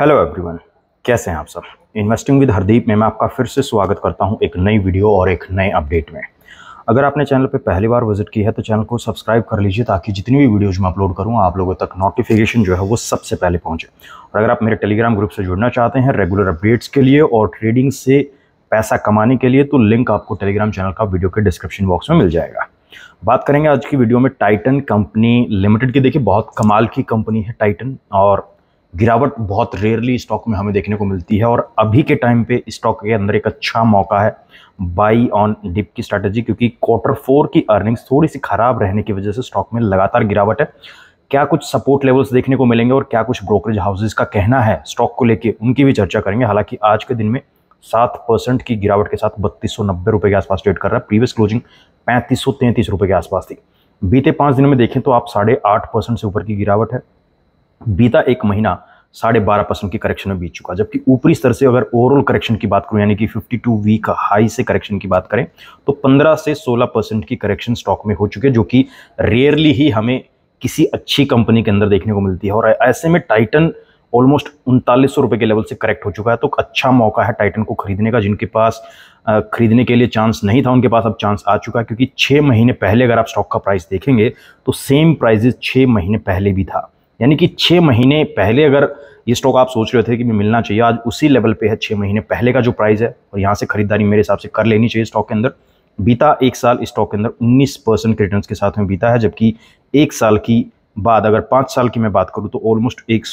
hello everyone कैसे हैं आप सब इन्वेस्टिंग विद हरदीप में मैं आपका फिर से स्वागत करता हूं एक नई वीडियो और एक नए अपडेट में अगर आपने चैनल पर पहली बार विजिट की है तो चैनल को सब्सक्राइब कर लीजिए ताकि जितनी भी वीडियोज़ मैं अपलोड करूँ आप लोगों तक नोटिफिकेशन जो है वो सबसे पहले पहुँचे और अगर आप मेरे टेलीग्राम ग्रुप से जुड़ना चाहते हैं रेगुलर अपडेट्स के लिए और ट्रेडिंग से पैसा कमाने के लिए तो लिंक आपको टेलीग्राम चैनल का वीडियो के डिस्क्रिप्शन बॉक्स में मिल जाएगा बात करेंगे आज की वीडियो में टाइटन कंपनी लिमिटेड की देखिए बहुत कमाल की कंपनी है टाइटन और गिरावट बहुत रेयरली स्टॉक में हमें देखने को मिलती है और अभी के टाइम पे स्टॉक के अंदर एक अच्छा मौका है बाई ऑन डिप की स्ट्रैटेजी क्योंकि क्वार्टर फोर की अर्निंग्स थोड़ी सी खराब रहने की वजह से स्टॉक में लगातार गिरावट है क्या कुछ सपोर्ट लेवल्स देखने को मिलेंगे और क्या कुछ ब्रोकरेज हाउसेज का कहना है स्टॉक को लेकर उनकी भी चर्चा करेंगे हालांकि आज के दिन में सात परसेंट की गिरावट के साथ बत्तीस सौ नब्बे रुपए के आसपास ट्रेड कर रहा है प्रीवियस क्लोजिंग पैंतीस सौ तैंतीस रुपए के आसपास थी बीते पाँच दिन में देखें तो आप साढ़े आठ परसेंट से ऊपर की गिरावट है बीता एक महीना साढ़े बारह परसेंट की करेक्शन में बीत चुका जबकि ऊपरी स्तर से अगर ओवरऑल करेक्शन की बात करूं यानी कि 52 वीक हाई से करेक्शन की बात करें तो 15 से 16 परसेंट की करेक्शन स्टॉक में हो चुकी है जो कि रेयरली ही हमें किसी अच्छी कंपनी के अंदर देखने को मिलती है और ऐसे में टाइटन ऑलमोस्ट उनतालीस रुपए के लेवल से करेक्ट हो चुका है तो अच्छा मौका है टाइटन को खरीदने का जिनके पास खरीदने के लिए चांस नहीं था उनके पास अब चांस आ चुका है क्योंकि छः महीने पहले अगर आप स्टॉक का प्राइस देखेंगे तो सेम प्राइजेस छः महीने पहले भी था यानी कि छः महीने पहले अगर ये स्टॉक आप सोच रहे थे कि मिलना चाहिए आज उसी लेवल पे है छः महीने पहले का जो प्राइस है और यहाँ से खरीदारी मेरे हिसाब से कर लेनी चाहिए स्टॉक के अंदर बीता एक साल स्टॉक के अंदर 19 परसेंट के रिटर्न के साथ में बीता है जबकि एक साल की बाद अगर पाँच साल की मैं बात करूँ तो ऑलमोस्ट एक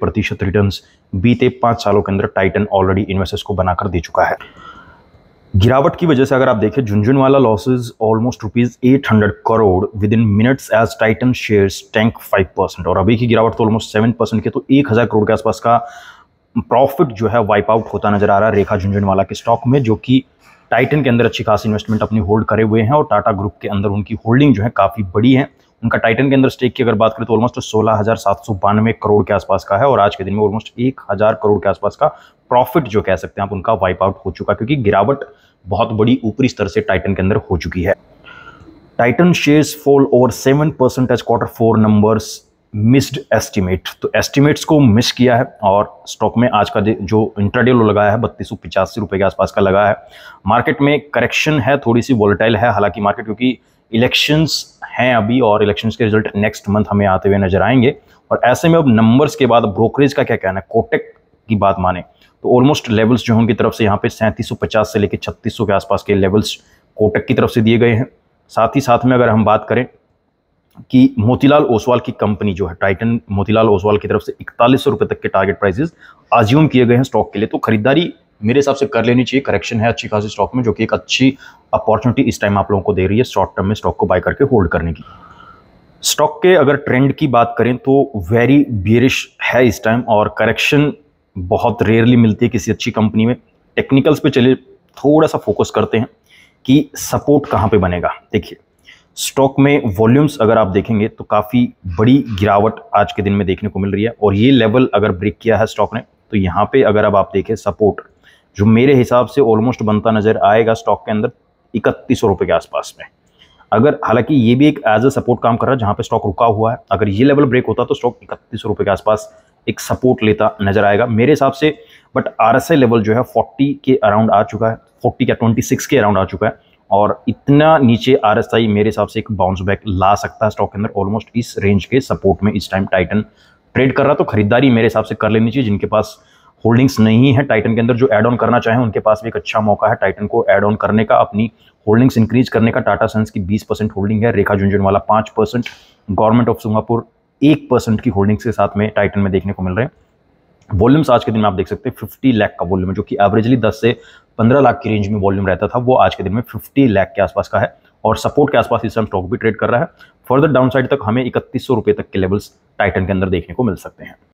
प्रतिशत रिटर्न बीते पाँच सालों के अंदर टाइटन ऑलरेडी इन्वेस्टर्स को बनाकर दे चुका है गिरावट की वजह से अगर आप देखें Jhunjhunwala losses almost rupees eight hundred crore within minutes as Titan shares tank five percent और अभी की गिरावट तो ऑलमोस्ट सेवन परसेंट की तो एक हज़ार करोड़ के आसपास का प्रॉफिट जो है वाइप आउट होता नजर आ रहा है रेखा झुंझुनवाला के स्टॉक में जो कि टाइटन के अंदर अच्छी खासी इन्वेस्टमेंट अपनी होल्ड करे हुए हैं और टाटा ग्रुप के अंदर उनकी होल्डिंग जो है काफ़ी बड़ी है उनका टाइटन के अंदर स्टेक की अगर बात करें तो ऑलमोस्ट सोलह हज़ार सात सौ बानवे करोड़ के आसपास का है और आज के दिन में ऑलमोस्ट एक हज़ार करोड़ के आसपास का प्रॉफिट जो कह सकते हैं आप उनका वाइप आउट हो चुका क्योंकि गिरावट बहुत बड़ी ऊपरी स्तर से टाइटन के अंदर हो चुकी है Titan shares fall over seven percent as quarter four numbers missed estimate तो एस्टिमेट्स को मिस किया है और स्टॉक में आज का जो इंट्राडे लो लगाया है बत्तीस सौ पिचासी रुपये के आसपास का लगा है मार्केट में करेक्शन है थोड़ी सी वॉलेटाइल है हालांकि मार्केट क्योंकि इलेक्शंस हैं अभी और इलेक्शंस के रिजल्ट नेक्स्ट मंथ हमें आते हुए नजर आएंगे और ऐसे में अब नंबर्स के बाद ब्रोकरेज का क्या कहना है कोटेक की बात माने तो ऑलमोस्ट लेवल्स जो हैं उनकी तरफ से यहाँ पे 3750 से लेकर 3600 के आसपास के लेवल्स कोटक की तरफ से दिए गए हैं साथ ही साथ में अगर हम बात करें कि मोतीलाल ओसवाल की कंपनी जो है टाइटन मोतीलाल ओसवाल की तरफ से इकतालीस सौ तक के टारगेट प्राइसेस आज्यूम किए गए हैं स्टॉक के लिए तो खरीदारी मेरे हिसाब से कर लेनी चाहिए करेक्शन है अच्छी खासी स्टॉक में जो कि एक अच्छी अपॉर्चुनिटी इस टाइम आप लोगों को दे रही है शॉर्ट टर्म में स्टॉक को बाय करके होल्ड करने की स्टॉक के अगर ट्रेंड की बात करें तो वेरी बियरिश है इस टाइम और करेक्शन बहुत रेयरली मिलती है किसी अच्छी कंपनी में टेक्निकल्स पे चले थोड़ा सा फोकस करते हैं कि सपोर्ट कहाँ पे बनेगा देखिए स्टॉक में वॉल्यूम्स अगर आप देखेंगे तो काफ़ी बड़ी गिरावट आज के दिन में देखने को मिल रही है और ये लेवल अगर ब्रेक किया है स्टॉक ने तो यहाँ पे अगर अब आप देखें सपोर्ट जो मेरे हिसाब से ऑलमोस्ट बनता नज़र आएगा स्टॉक के अंदर इकतीस रुपए के आसपास में अगर हालांकि ये भी एक एज अ सपोर्ट काम कर रहा है जहां पे स्टॉक रुका हुआ है अगर ये लेवल ब्रेक होता तो स्टॉक इकतीस रुपए के आसपास एक सपोर्ट लेता नजर आएगा मेरे हिसाब से बट आर लेवल जो है फोर्टी के अराउंड आ चुका है फोर्टी या ट्वेंटी सिक्स के अराउंड आ चुका है और इतना नीचे आर मेरे हिसाब से एक बाउंस बैक ला सकता है स्टॉक के अंदर ऑलमोस्ट इस रेंज के सपोर्ट में इस टाइम टाइटन ट्रेड कर रहा तो खरीदारी मेरे हिसाब से कर लेनी चाहिए जिनके पास होल्डिंग्स नहीं है टाइटन के अंदर जो एड ऑन करना चाहें उनके पास भी एक अच्छा मौका है टाइटन को एड ऑन करने का अपनी होल्डिंग्स इंक्रीज करने का टाटा सन्स की 20 परसेंट होल्डिंग है रेखा झुंझुनवाला पाँच परसेंट गवर्नमेंट ऑफ सिंगापुर एक परसेंट की होल्डिंग्स के साथ में टाइटन में देखने को मिल रहे हैं वॉल्यूम्स आज के दिन में आप देख सकते हैं फिफ्टी लाख का वॉल्यूम है जो कि एवरेजली दस से पंद्रह लाख की रेंज में वॉल्यूम रहता था वो आज के दिन में फिफ्टी लाख के आसपास का है और सपोर्ट के आसपास इस समय स्टॉक भी ट्रेड कर रहा है फर्दर डाउनसाइड तक हमें इकतीस सौ रुपये तक के लेवल्स टाइटन के अंदर देखने को मिल सकते हैं